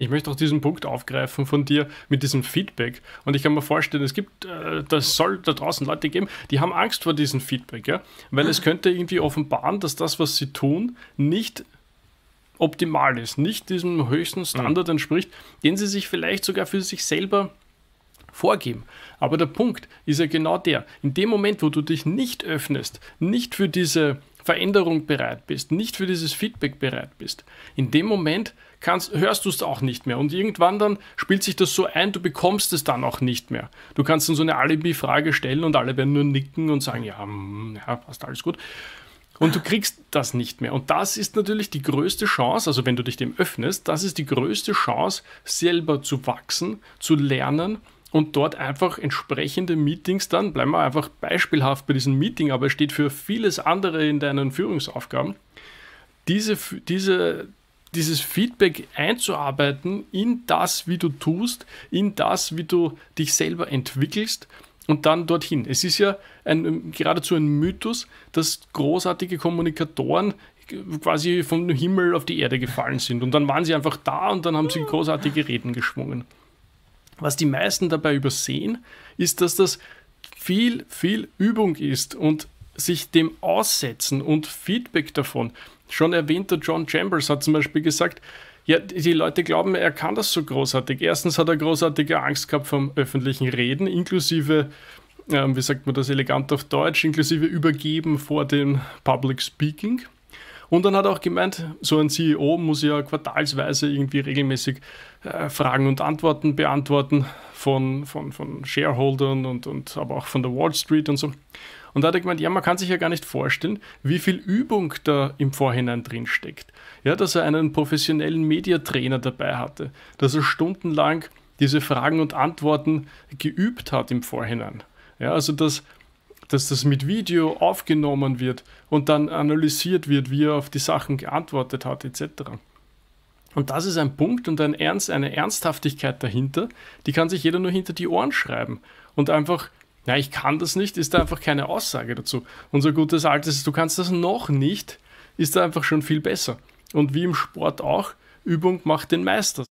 Ich möchte auch diesen Punkt aufgreifen von dir mit diesem Feedback. Und ich kann mir vorstellen, es gibt, äh, das soll da draußen Leute geben, die haben Angst vor diesem Feedback, ja? weil es ah. könnte irgendwie offenbaren, dass das, was sie tun, nicht optimal ist, nicht diesem höchsten Standard mhm. entspricht, den sie sich vielleicht sogar für sich selber vorgeben. Aber der Punkt ist ja genau der. In dem Moment, wo du dich nicht öffnest, nicht für diese Veränderung bereit bist, nicht für dieses Feedback bereit bist, in dem Moment kannst, hörst du es auch nicht mehr. Und irgendwann dann spielt sich das so ein, du bekommst es dann auch nicht mehr. Du kannst dann so eine Alibi-Frage stellen und alle werden nur nicken und sagen, ja, mm, ja, passt alles gut. Und du kriegst das nicht mehr. Und das ist natürlich die größte Chance, also wenn du dich dem öffnest, das ist die größte Chance, selber zu wachsen, zu lernen und dort einfach entsprechende Meetings dann, bleiben wir einfach beispielhaft bei diesem Meeting, aber es steht für vieles andere in deinen Führungsaufgaben, diese, diese, dieses Feedback einzuarbeiten in das, wie du tust, in das, wie du dich selber entwickelst und dann dorthin. Es ist ja ein, geradezu ein Mythos, dass großartige Kommunikatoren quasi vom Himmel auf die Erde gefallen sind und dann waren sie einfach da und dann haben sie großartige Reden geschwungen. Was die meisten dabei übersehen, ist, dass das viel, viel Übung ist und sich dem aussetzen und Feedback davon. Schon erwähnter John Chambers hat zum Beispiel gesagt, ja, die Leute glauben, er kann das so großartig. Erstens hat er großartige Angst gehabt vom öffentlichen Reden, inklusive, äh, wie sagt man das elegant auf Deutsch, inklusive Übergeben vor dem Public Speaking. Und dann hat er auch gemeint, so ein CEO muss ja quartalsweise irgendwie regelmäßig äh, Fragen und Antworten beantworten von, von, von Shareholdern und, und aber auch von der Wall Street und so. Und da hat er gemeint, ja, man kann sich ja gar nicht vorstellen, wie viel Übung da im Vorhinein drin steckt. Ja, dass er einen professionellen Mediatrainer dabei hatte, dass er stundenlang diese Fragen und Antworten geübt hat im Vorhinein. Ja, also dass dass das mit Video aufgenommen wird und dann analysiert wird, wie er auf die Sachen geantwortet hat, etc. Und das ist ein Punkt und ein Ernst, eine Ernsthaftigkeit dahinter, die kann sich jeder nur hinter die Ohren schreiben und einfach ja, ich kann das nicht, ist da einfach keine Aussage dazu. Unser gutes altes, du kannst das noch nicht, ist da einfach schon viel besser. Und wie im Sport auch, Übung macht den Meister.